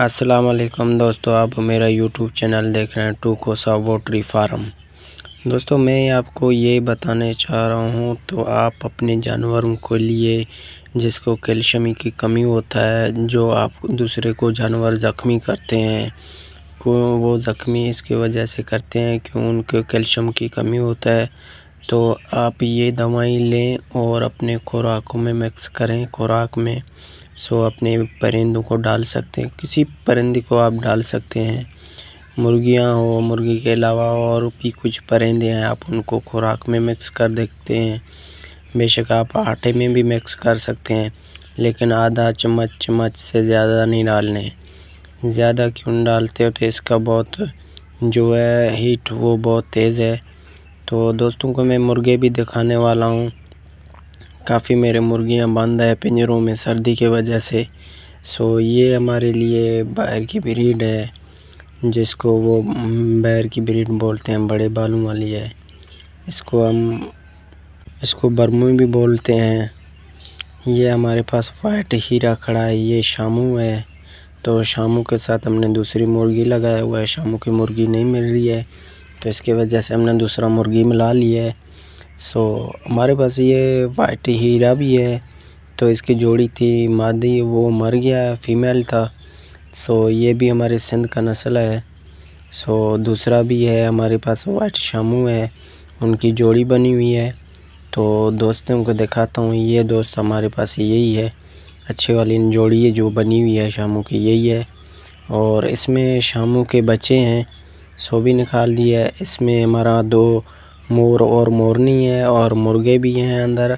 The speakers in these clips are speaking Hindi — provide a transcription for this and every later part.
असलकम दोस्तों आप मेरा YouTube चैनल देख रहे हैं टू कोसा वोटरी फार्म दोस्तों मैं आपको ये बताने चाह रहा हूँ तो आप अपने जानवरों के लिए जिसको कैल्शियम की कमी होता है जो आप दूसरे को जानवर ज़ख्मी करते हैं को वो ज़ख्मी इसकी वजह से करते हैं कि उनके कैल्शियम की कमी होता है तो आप ये दवाई लें और अपने खुराकों में मिक्स करें खुराक में सो अपने परिंदों को डाल सकते हैं किसी परिंदे को आप डाल सकते हैं मुर्गियाँ हो मुर्गी के अलावा और भी कुछ परिंदे हैं आप उनको खुराक में मिक्स कर देखते हैं बेशक आप आटे में भी मिक्स कर सकते हैं लेकिन आधा चम्मच चम्मच से ज़्यादा नहीं डालने ज़्यादा क्यों डालते हो तो इसका बहुत जो है हीट वो बहुत तेज़ है तो दोस्तों को मैं मुर्गे भी दिखाने वाला हूँ काफ़ी मेरे मुर्गियां बंद है पिंजरों में सर्दी के वजह से सो ये हमारे लिए बाहर की ब्रीड है जिसको वो बैर की ब्रीड बोलते हैं बड़े बालों वाली है इसको हम इसको बर्मू भी बोलते हैं ये हमारे पास वाइट हीरा खड़ा है ये शामू है तो शामू के साथ हमने दूसरी मुर्गी लगाया हुआ है शामू की मुर्गी नहीं मिल रही है तो इसके वजह से हमने दूसरा मुर्गी मिला लिया है सो हमारे पास ये वाइट हीरा भी है तो इसकी जोड़ी थी मादी वो मर गया है फीमेल था सो ये भी हमारे सिंध का नस्ल है सो दूसरा भी है हमारे पास वाइट शामू है उनकी जोड़ी बनी हुई है तो दोस्तों को दिखाता हूँ ये दोस्त हमारे पास यही है अच्छे वाली जोड़ी है जो बनी हुई है शामू की यही है और इसमें शामू के बच्चे हैं सो भी निकाल दिया है इसमें हमारा दो मोर और मोरनी है और मुर्गे भी हैं अंदर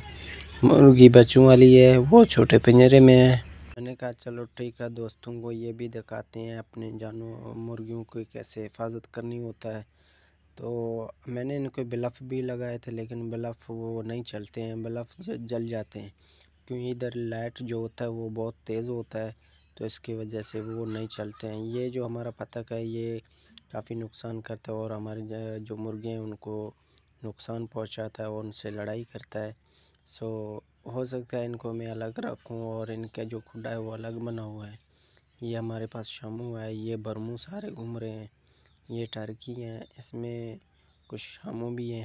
मुर्गी बच्चों वाली है वो छोटे पिंजरे में है मैंने कहा चलो ठीक है दोस्तों को ये भी दिखाते हैं अपने जानवर मुर्गियों की कैसे हिफाजत करनी होता है तो मैंने इनको बलफ़ भी लगाए थे लेकिन बलफ़ वो नहीं चलते हैं बलफ़ जल जाते हैं क्योंकि इधर लाइट जो होता है वो बहुत तेज़ होता है तो इसकी वजह से वो नहीं चलते हैं ये जो हमारा पतक है ये काफ़ी नुकसान करता है और हमारे जो मुर्गे हैं उनको नुकसान पहुंचाता है और उनसे लड़ाई करता है सो हो सकता है इनको मैं अलग रखूं और इनका जो खुडा है वो अलग बना हुआ है ये हमारे पास शामू है ये बरमू सारे घूम रहे हैं ये टर्की हैं इसमें कुछ शामू भी हैं